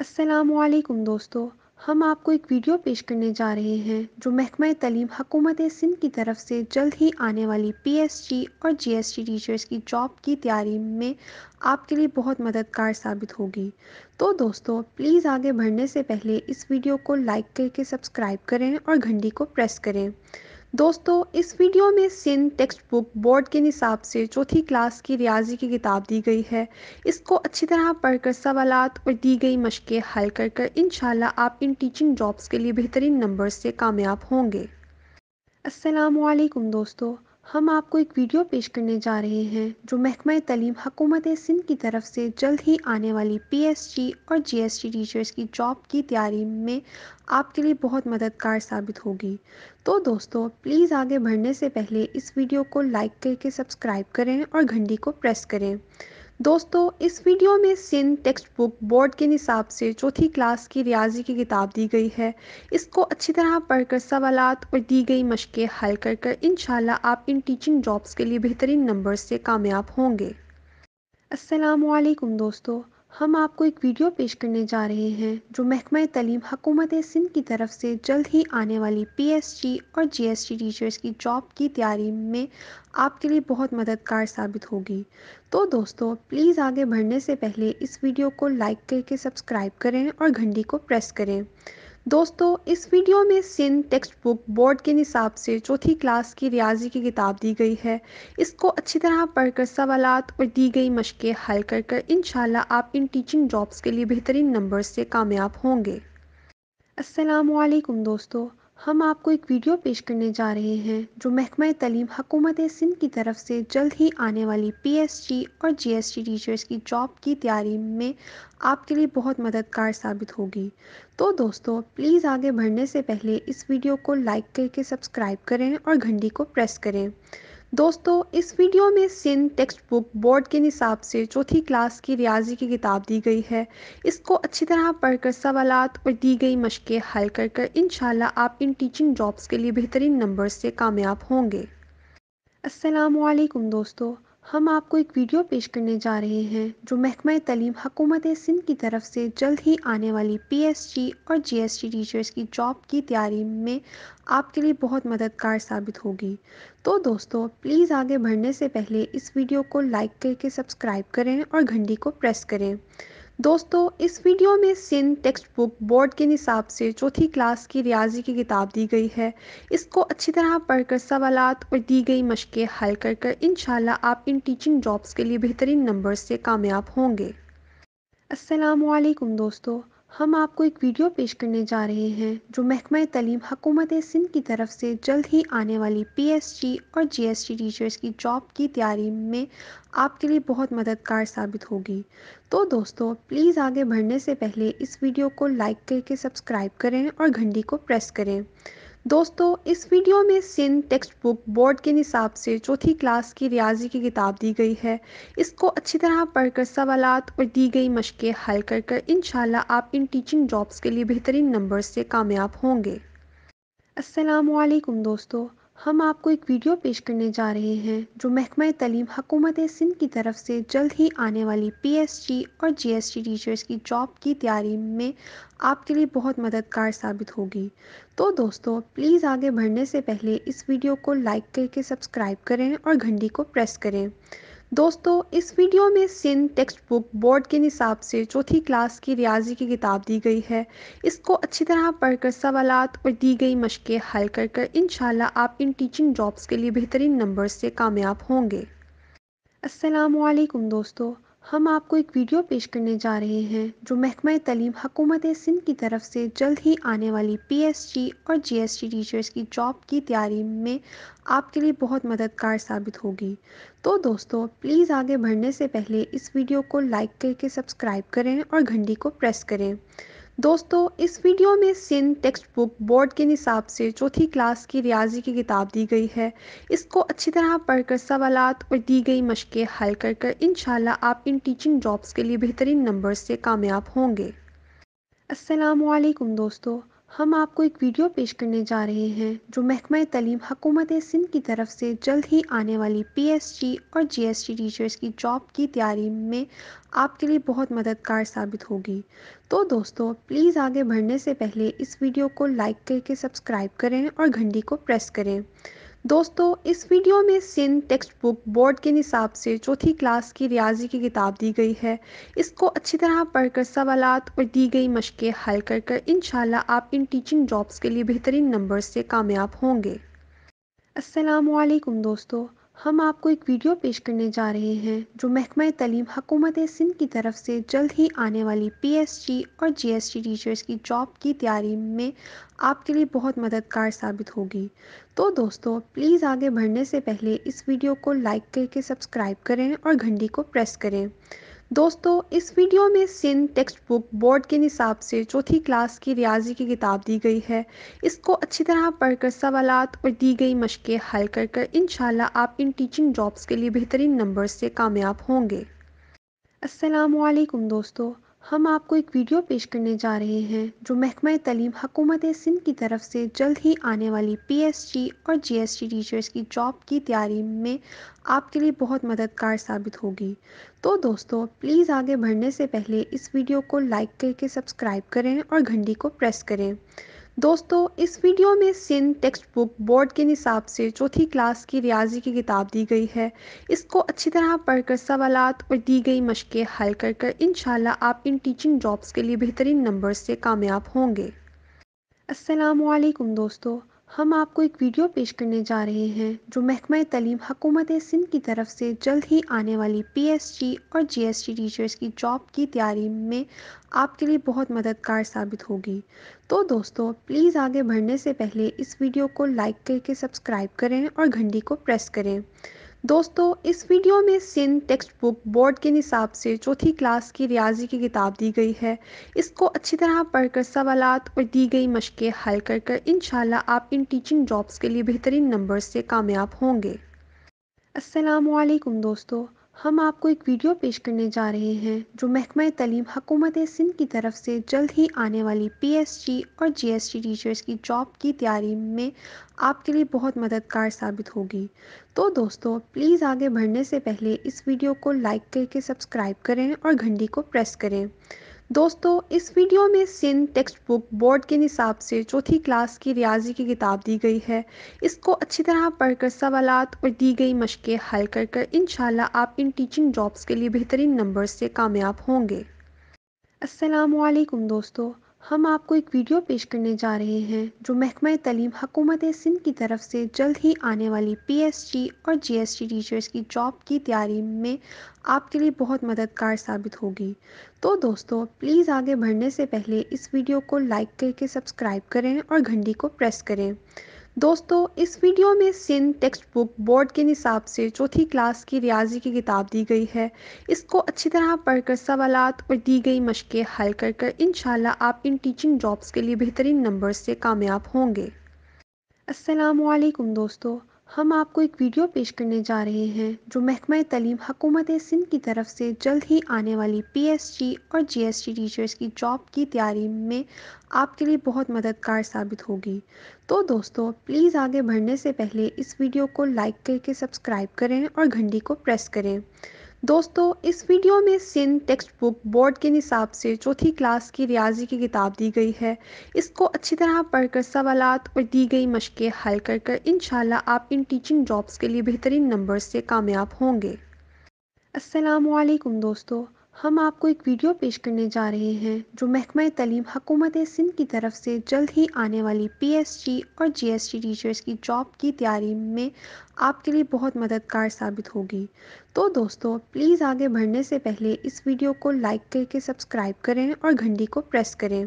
असलकुम दोस्तों हम आपको एक वीडियो पेश करने जा रहे हैं जो महकमा तलीम हकूमत सिंध की तरफ से जल्द ही आने वाली पीएसजी और जीएसटी टीचर्स की जॉब की तैयारी में आपके लिए बहुत मददगार साबित होगी तो दोस्तों प्लीज़ आगे बढ़ने से पहले इस वीडियो को लाइक करके सब्सक्राइब करें और घंटी को प्रेस करें दोस्तों इस वीडियो में सिंध टेक्स्ट बुक बोर्ड के निसाब से चौथी क्लास की रियाजी की किताब दी गई है इसको अच्छी तरह पढ़कर सवाल और दी गई मशक़ें हल कर कर इन आप इन टीचिंग जॉब्स के लिए बेहतरीन नंबर से कामयाब होंगे असलकुम दोस्तों हम आपको एक वीडियो पेश करने जा रहे हैं जो महकमा तलीम हकूमत सिंध की तरफ से जल्द ही आने वाली टी और टी टीचर्स की जॉब की तैयारी में आपके लिए बहुत मददगार साबित होगी तो दोस्तों प्लीज़ आगे बढ़ने से पहले इस वीडियो को लाइक करके सब्सक्राइब करें और घंटी को प्रेस करें दोस्तों इस वीडियो में सिंध टेक्स्ट बुक बोर्ड के निसाब से चौथी क्लास की रियाजी की किताब दी गई है इसको अच्छी तरह पढ़कर सवाल और दी गई मशक़ें हल कर कर इन आप इन टीचिंग जॉब्स के लिए बेहतरीन नंबर से कामयाब होंगे असलकुम दोस्तों हम आपको एक वीडियो पेश करने जा रहे हैं जो महकमा तलीम हकूमत सिंध की तरफ से जल्द ही आने वाली पीएसजी और जीएसटी टीचर्स की जॉब की तैयारी में आपके लिए बहुत मददगार साबित होगी तो दोस्तों प्लीज़ आगे बढ़ने से पहले इस वीडियो को लाइक करके सब्सक्राइब करें और घंटी को प्रेस करें दोस्तों इस वीडियो में सिंध टेक्स्ट बुक बोर्ड के निसाब से चौथी क्लास की रियाजी की किताब दी गई है इसको अच्छी तरह पढ़कर सवाल और दी गई मशक़ें हल कर कर इन आप इन टीचिंग जॉब्स के लिए बेहतरीन नंबर से कामयाब होंगे असलकुम दोस्तों हम आपको एक वीडियो पेश करने जा रहे हैं जो महकमा तलीम हकूमत सिंध की तरफ से जल्द ही आने वाली पीएसजी और टी टीचर्स की जॉब की तैयारी में आपके लिए बहुत मददगार साबित होगी तो दोस्तों प्लीज़ आगे बढ़ने से पहले इस वीडियो को लाइक करके सब्सक्राइब करें और घंटी को प्रेस करें दोस्तों इस वीडियो में सिंध टेक्स्ट बुक बोर्ड के निसाब से चौथी क्लास की रियाजी की किताब दी गई है इसको अच्छी तरह पढ़कर सवाल और दी गई मशक़ें हल कर कर इन आप इन टीचिंग जॉब्स के लिए बेहतरीन नंबर से कामयाब होंगे असलकम दोस्तों हम आपको एक वीडियो पेश करने जा रहे हैं जो महकमा तलीम हकूमत सिंध की तरफ से जल्द ही आने वाली पीएसजी और जीएसटी टीचर्स की जॉब की तैयारी में आपके लिए बहुत मददगार साबित होगी तो दोस्तों प्लीज़ आगे बढ़ने से पहले इस वीडियो को लाइक करके सब्सक्राइब करें और घंटी को प्रेस करें दोस्तों इस वीडियो में सिंध टेक्स्ट बुक बोर्ड के निसाब से चौथी क्लास की रियाजी की किताब दी गई है इसको अच्छी तरह पढ़कर सवालात और दी गई मशक़ें हल कर कर इन आप इन टीचिंग जॉब्स के लिए बेहतरीन नंबर से कामयाब होंगे असलकम दोस्तों हम आपको एक वीडियो पेश करने जा रहे हैं जो महकमा तलीम हकूमत सिंध की तरफ से जल्द ही आने वाली पीएसजी और जीएसटी टीचर्स की जॉब की तैयारी में आपके लिए बहुत मददगार साबित होगी तो दोस्तों प्लीज़ आगे बढ़ने से पहले इस वीडियो को लाइक करके सब्सक्राइब करें और घंटी को प्रेस करें दोस्तों इस वीडियो में सिंध टेक्स्ट बुक बोर्ड के निसाब से चौथी क्लास की रियाजी की किताब दी गई है इसको अच्छी तरह पढ़कर सवाल और दी गई मशक़ें हल कर कर इन आप इन टीचिंग जॉब्स के लिए बेहतरीन नंबर से कामयाब होंगे असलकम दोस्तों हम आपको एक वीडियो पेश करने जा रहे हैं जो महकमा तलीम हकूमत सिंध की तरफ से जल्द ही आने वाली पीएसजी और जीएसटी टीचर्स की जॉब की तैयारी में आपके लिए बहुत मददगार साबित होगी तो दोस्तों प्लीज़ आगे बढ़ने से पहले इस वीडियो को लाइक करके सब्सक्राइब करें और घंटी को प्रेस करें दोस्तों इस वीडियो में सिंध टेक्स्ट बुक बोर्ड के निसाब से चौथी क्लास की रियाजी की किताब दी गई है इसको अच्छी तरह पढ़कर सवालात और दी गई मशक़ें हल कर कर इन आप इन टीचिंग जॉब्स के लिए बेहतरीन नंबर से कामयाब होंगे असलकम दोस्तों हम आपको एक वीडियो पेश करने जा रहे हैं जो महकमा तलीम हकूमत सिंध की तरफ से जल्द ही आने वाली पी एस टी और जी एस टी टीचर्स की जॉब की तैयारी में आपके लिए बहुत मददगार साबित होगी तो दोस्तों प्लीज़ आगे बढ़ने से पहले इस वीडियो को लाइक करके सब्सक्राइब करें और घंटी को प्रेस करें दोस्तों इस वीडियो में सिंध टेक्स्ट बुक बोर्ड के निसाब से चौथी क्लास की रियाजी की किताब दी गई है इसको अच्छी तरह पढ़कर सवाल और दी गई मशक़ें हल कर कर इन आप इन टीचिंग जॉब्स के लिए बेहतरीन नंबर से कामयाब होंगे असलकम दोस्तों हम आपको एक वीडियो पेश करने जा रहे हैं जो महकमा तलीम हकूमत सिंध की तरफ से जल्द ही आने वाली पीएसजी और टी टीचर्स की जॉब की तैयारी में आपके लिए बहुत मददगार साबित होगी तो दोस्तों प्लीज़ आगे बढ़ने से पहले इस वीडियो को लाइक करके सब्सक्राइब करें और घंटी को प्रेस करें दोस्तों इस वीडियो में सिंध टेक्स्ट बुक बोर्ड के निसाब से चौथी क्लास की रियाजी की किताब दी गई है इसको अच्छी तरह पढ़कर सवाल और दी गई मशक़ें हल कर कर इन आप इन टीचिंग जॉब्स के लिए बेहतरीन नंबर से कामयाब होंगे असलकम दोस्तों हम आपको एक वीडियो पेश करने जा रहे हैं जो महकमा तलीम हकूमत सिंध की तरफ से जल्द ही आने वाली पीएसजी और जीएसटी टीचर्स की जॉब की तैयारी में आपके लिए बहुत मददगार साबित होगी तो दोस्तों प्लीज़ आगे बढ़ने से पहले इस वीडियो को लाइक करके सब्सक्राइब करें और घंटी को प्रेस करें दोस्तों इस वीडियो में सिंध टेक्स्ट बुक बोर्ड के निसाब से चौथी क्लास की रियाजी की किताब दी गई है इसको अच्छी तरह पढ़कर सवालात और दी गई मशक़ें हल कर कर इन आप इन टीचिंग जॉब्स के लिए बेहतरीन नंबर से कामयाब होंगे असलकम दोस्तों हम आपको एक वीडियो पेश करने जा रहे हैं जो महकमा तलीम हकूमत सिंध की तरफ से जल्द ही आने वाली पीएसजी और जीएसटी टीचर्स की जॉब की तैयारी में आपके लिए बहुत मददगार साबित होगी तो दोस्तों प्लीज़ आगे बढ़ने से पहले इस वीडियो को लाइक करके सब्सक्राइब करें और घंटी को प्रेस करें दोस्तों इस वीडियो में सिंध टेक्स्ट बुक बोर्ड के निसाब से चौथी क्लास की रियाजी की किताब दी गई है इसको अच्छी तरह पढ़कर सवाल और दी गई मशक़ें हल कर कर इन आप इन टीचिंग जॉब्स के लिए बेहतरीन नंबर से कामयाब होंगे असलकुम दोस्तों हम आपको एक वीडियो पेश करने जा रहे हैं जो महकमा तलीम हकूमत सिंध की तरफ से जल्द ही आने वाली पीएसजी और जीएसटी टीचर्स की जॉब की तैयारी में आपके लिए बहुत मददगार साबित होगी तो दोस्तों प्लीज़ आगे बढ़ने से पहले इस वीडियो को लाइक करके सब्सक्राइब करें और घंटी को प्रेस करें दोस्तों इस वीडियो में सिंध टेक्स्ट बुक बोर्ड के निसाब से चौथी क्लास की रियाजी की किताब दी गई है इसको अच्छी तरह पढ़कर सवाल और दी गई मशक़ें हल कर कर इन आप इन टीचिंग जॉब्स के लिए बेहतरीन नंबर से कामयाब होंगे असलकम दोस्तों हम आपको एक वीडियो पेश करने जा रहे हैं जो महकमा तलीम हकूमत सिंध की तरफ से जल्द ही आने वाली टी और टी टीचर्स की जॉब की तैयारी में आपके लिए बहुत मददगार साबित होगी तो दोस्तों प्लीज़ आगे बढ़ने से पहले इस वीडियो को लाइक करके सब्सक्राइब करें और घंटी को प्रेस करें दोस्तों इस वीडियो में सिंध टेक्स्ट बुक बोर्ड के निसाब से चौथी क्लास की रियाजी की किताब दी गई है इसको अच्छी तरह पढ़कर सवाल और दी गई मशक़ें हल कर कर इन आप इन टीचिंग जॉब्स के लिए बेहतरीन नंबर से कामयाब होंगे असलकुम दोस्तों हम आपको एक वीडियो पेश करने जा रहे हैं जो महकमा तलीम हकूमत सिंध की तरफ से जल्द ही आने वाली टी और जीएसटी टीचर्स की जॉब की तैयारी में आपके लिए बहुत मददगार साबित होगी तो दोस्तों प्लीज़ आगे बढ़ने से पहले इस वीडियो को लाइक करके सब्सक्राइब करें और घंटी को प्रेस करें दोस्तों इस वीडियो में सिंध टेक्स्ट बुक बोर्ड के निसाब से चौथी क्लास की रियाजी की किताब दी गई है इसको अच्छी तरह पढ़कर सवाल और दी गई मशक़ें हल कर कर इन आप इन टीचिंग जॉब्स के लिए बेहतरीन नंबर से कामयाब होंगे असलकुम दोस्तों हम आपको एक वीडियो पेश करने जा रहे हैं जो महकमा तलीम हकूमत सिंध की तरफ से जल्द ही आने वाली पीएसजी और जीएसटी टीचर्स की जॉब की तैयारी में आपके लिए बहुत मददगार साबित होगी तो दोस्तों प्लीज़ आगे बढ़ने से पहले इस वीडियो को लाइक करके सब्सक्राइब करें और घंटी को प्रेस करें दोस्तों इस वीडियो में सिंध टेक्स्ट बुक बोर्ड के निसाब से चौथी क्लास की रियाजी की किताब दी गई है इसको अच्छी तरह पढ़कर सवाल और दी गई मशक़ें हल कर कर इन आप इन टीचिंग जॉब्स के लिए बेहतरीन नंबर से कामयाब होंगे असलकुम दोस्तों हम आपको एक वीडियो पेश करने जा रहे हैं जो महकमा तलीम हकूमत सिंध की तरफ से जल्द ही आने वाली पीएसजी और जीएसटी टीचर्स की जॉब की तैयारी में आपके लिए बहुत मददगार साबित होगी तो दोस्तों प्लीज़ आगे बढ़ने से पहले इस वीडियो को लाइक करके सब्सक्राइब करें और घंटी को प्रेस करें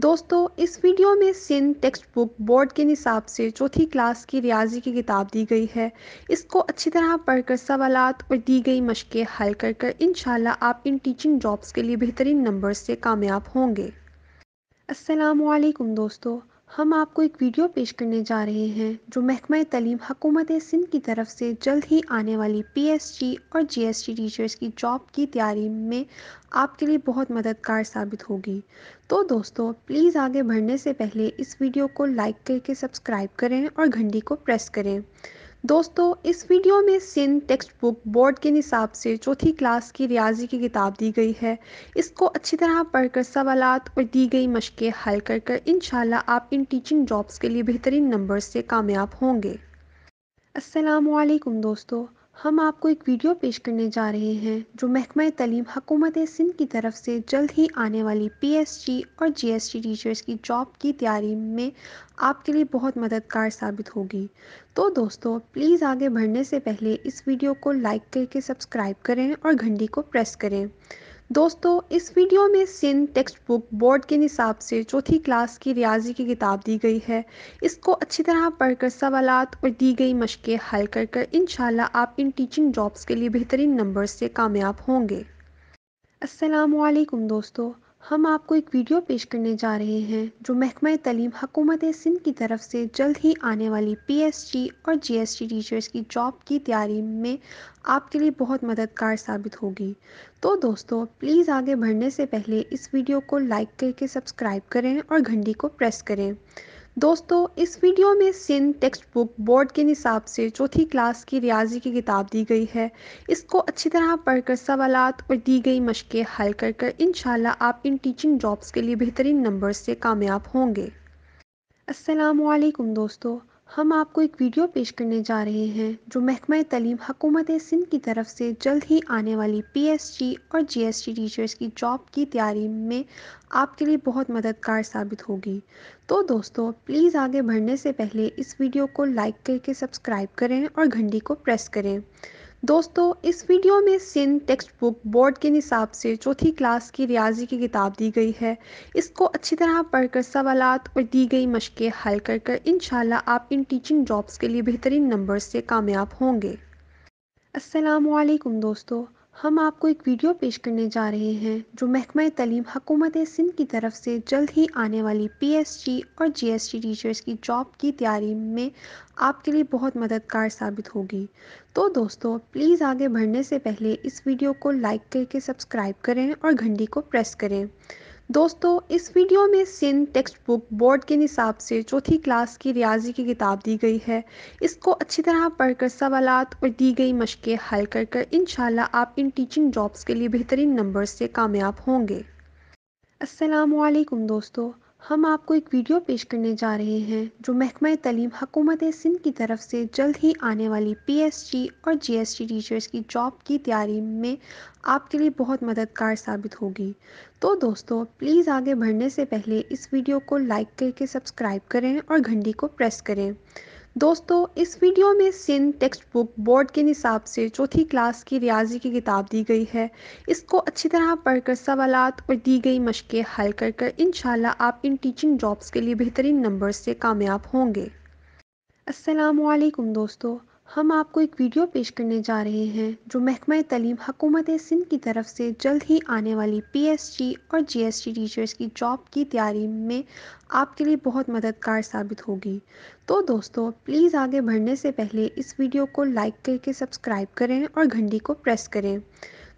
दोस्तों इस वीडियो में सिंध टेक्स्ट बुक बोर्ड के निसाब से चौथी क्लास की रियाजी की किताब दी गई है इसको अच्छी तरह पढ़कर सवाल और दी गई मशक़ें हल कर कर इन आप इन टीचिंग जॉब्स के लिए बेहतरीन नंबर से कामयाब होंगे असलकम दोस्तों हम आपको एक वीडियो पेश करने जा रहे हैं जो महकमा तलीम हकूमत सिंध की तरफ से जल्द ही आने वाली पीएसजी और जीएसटी टीचर्स की जॉब की तैयारी में आपके लिए बहुत मददगार साबित होगी तो दोस्तों प्लीज़ आगे बढ़ने से पहले इस वीडियो को लाइक करके सब्सक्राइब करें और घंटी को प्रेस करें दोस्तों इस वीडियो में सिंध टेक्स्ट बुक बोर्ड के निसाब से चौथी क्लास की रियाजी की किताब दी गई है इसको अच्छी तरह पढ़कर सवाल और दी गई मशक़ें हल कर कर इन आप इन टीचिंग जॉब्स के लिए बेहतरीन नंबर से कामयाब होंगे असलकुम दोस्तों हम आपको एक वीडियो पेश करने जा रहे हैं जो महकमा तलीम हकूमत सिंध की तरफ से जल्द ही आने वाली पीएसजी और टी टीचर्स की जॉब की तैयारी में आपके लिए बहुत मददगार साबित होगी तो दोस्तों प्लीज़ आगे बढ़ने से पहले इस वीडियो को लाइक करके सब्सक्राइब करें और घंटी को प्रेस करें दोस्तों इस वीडियो में सिंध टेक्स्ट बुक बोर्ड के निसाब से चौथी क्लास की रियाजी की किताब दी गई है इसको अच्छी तरह पढ़कर सवाल और दी गई मशक़ें हल कर कर इन आप इन टीचिंग जॉब्स के लिए बेहतरीन नंबर से कामयाब होंगे असलकम दोस्तों हम आपको एक वीडियो पेश करने जा रहे हैं जो महकमा तलीम हकूमत सिंध की तरफ से जल्द ही आने वाली पीएसजी और जीएसटी टीचर्स की जॉब की तैयारी में आपके लिए बहुत मददगार साबित होगी तो दोस्तों प्लीज़ आगे बढ़ने से पहले इस वीडियो को लाइक करके सब्सक्राइब करें और घंटी को प्रेस करें दोस्तों इस वीडियो में सिंध टेक्स्ट बुक बोर्ड के निसाब से चौथी क्लास की रियाजी की किताब दी गई है इसको अच्छी तरह पढ़कर सवालात और दी गई मशक़ें हल कर कर इन आप इन टीचिंग जॉब्स के लिए बेहतरीन नंबर से कामयाब होंगे असलकम दोस्तों हम आपको एक वीडियो पेश करने जा रहे हैं जो महकमा तलीम हकूमत सिंध की तरफ से जल्द ही आने वाली पीएसजी और जीएसटी टीचर्स की जॉब की तैयारी में आपके लिए बहुत मददगार साबित होगी तो दोस्तों प्लीज़ आगे बढ़ने से पहले इस वीडियो को लाइक करके सब्सक्राइब करें और घंटी को प्रेस करें दोस्तों इस वीडियो में सिंध टेक्स्ट बुक बोर्ड के निसाब से चौथी क्लास की रियाजी की किताब दी गई है इसको अच्छी तरह पढ़कर सवाल और दी गई मशक़ें हल कर कर इन आप इन टीचिंग जॉब्स के लिए बेहतरीन नंबर से कामयाब होंगे असलकम दोस्तों हम आपको एक वीडियो पेश करने जा रहे हैं जो महकमा तलीम हकूमत सिंध की तरफ से जल्द ही आने वाली पीएसजी और जीएसटी टीचर्स की जॉब की तैयारी में आपके लिए बहुत मददगार साबित होगी तो दोस्तों प्लीज़ आगे बढ़ने से पहले इस वीडियो को लाइक करके सब्सक्राइब करें और घंटी को प्रेस करें दोस्तों इस वीडियो में सिंध टेक्स्ट बुक बोर्ड के निसाब से चौथी क्लास की रियाजी की किताब दी गई है इसको अच्छी तरह पढ़कर सवालात और दी गई मशक़ें हल कर कर इन आप इन टीचिंग जॉब्स के लिए बेहतरीन नंबर से कामयाब होंगे असलकम दोस्तों हम आपको एक वीडियो पेश करने जा रहे हैं जो महकमा तलीम हकूमत सिंध की तरफ से जल्द ही आने वाली पी एस टी और जी एस टी टीचर्स की जॉब की तैयारी में आपके लिए बहुत मददगार साबित होगी तो दोस्तों प्लीज़ आगे बढ़ने से पहले इस वीडियो को लाइक करके सब्सक्राइब करें और घंटी को प्रेस करें दोस्तों इस वीडियो में सिंध टेक्स्ट बुक बोर्ड के निसाब से चौथी क्लास की रियाजी की किताब दी गई है इसको अच्छी तरह पढ़कर सवाल और दी गई मशक़ें हल कर कर इन आप इन टीचिंग जॉब्स के लिए बेहतरीन नंबर से कामयाब होंगे असलकम दोस्तों हम आपको एक वीडियो पेश करने जा रहे हैं जो महकमा तलीम हकूमत सिंध की तरफ से जल्द ही आने वाली पीएसजी और टी टीचर्स की जॉब की तैयारी में आपके लिए बहुत मददगार साबित होगी तो दोस्तों प्लीज़ आगे बढ़ने से पहले इस वीडियो को लाइक करके सब्सक्राइब करें और घंटी को प्रेस करें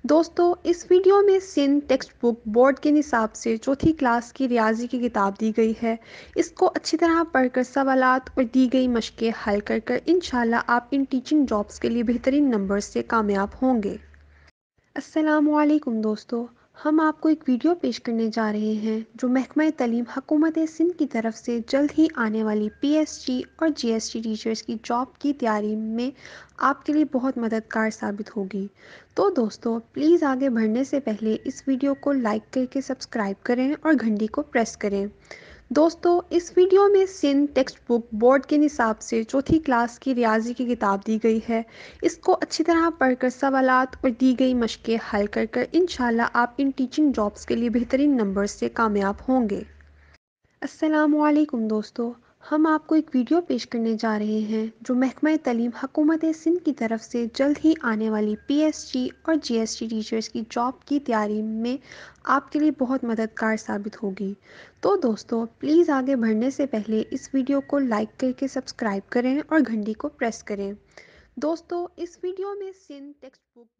दोस्तों इस वीडियो में सिंध टेक्स्ट बुक बोर्ड के निसाब से चौथी क्लास की रियाजी की किताब दी गई है इसको अच्छी तरह पढ़कर सवाल और दी गई मशक़ें हल कर कर इन आप इन टीचिंग जॉब्स के लिए बेहतरीन नंबर से कामयाब होंगे असलकम दोस्तों हम आपको एक वीडियो पेश करने जा रहे हैं जो महकमा तलीम हकूमत सिंध की तरफ से जल्द ही आने वाली पीएसजी और टी टीचर्स की जॉब की तैयारी में आपके लिए बहुत मददगार साबित होगी तो दोस्तों प्लीज़ आगे बढ़ने से पहले इस वीडियो को लाइक करके सब्सक्राइब करें और घंटी को प्रेस करें दोस्तों इस वीडियो में सिंध टेक्स्ट बुक बोर्ड के निसाब से चौथी क्लास की रियाजी की किताब दी गई है इसको अच्छी तरह पढ़कर सवाल और दी गई मशक़ें हल कर कर इन आप इन टीचिंग जॉब्स के लिए बेहतरीन नंबर से कामयाब होंगे असलकम दोस्तों हम आपको एक वीडियो पेश करने जा रहे हैं जो महकमा तलीम हकूमत सिंध की तरफ से जल्द ही आने वाली पीएसजी और जीएसटी टीचर्स की जॉब की तैयारी में आपके लिए बहुत मददगार साबित होगी तो दोस्तों प्लीज़ आगे बढ़ने से पहले इस वीडियो को लाइक करके सब्सक्राइब करें और घंटी को प्रेस करें दोस्तों इस वीडियो में सिंध टेक्स्ट बुक